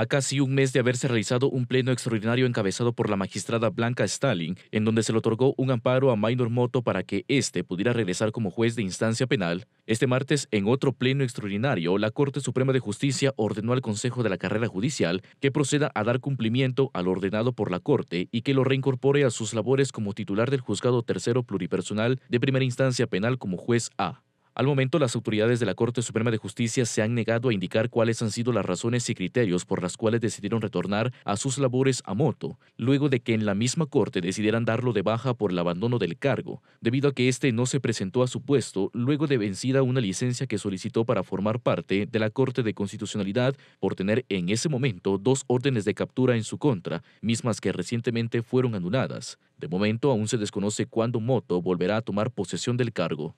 a casi un mes de haberse realizado un pleno extraordinario encabezado por la magistrada Blanca Stalin, en donde se le otorgó un amparo a Minor Moto para que éste pudiera regresar como juez de instancia penal, este martes, en otro pleno extraordinario, la Corte Suprema de Justicia ordenó al Consejo de la Carrera Judicial que proceda a dar cumplimiento al ordenado por la Corte y que lo reincorpore a sus labores como titular del Juzgado Tercero Pluripersonal de Primera Instancia Penal como juez A. Al momento, las autoridades de la Corte Suprema de Justicia se han negado a indicar cuáles han sido las razones y criterios por las cuales decidieron retornar a sus labores a Moto, luego de que en la misma Corte decidieran darlo de baja por el abandono del cargo, debido a que éste no se presentó a su puesto luego de vencida una licencia que solicitó para formar parte de la Corte de Constitucionalidad por tener en ese momento dos órdenes de captura en su contra, mismas que recientemente fueron anuladas. De momento aún se desconoce cuándo Moto volverá a tomar posesión del cargo.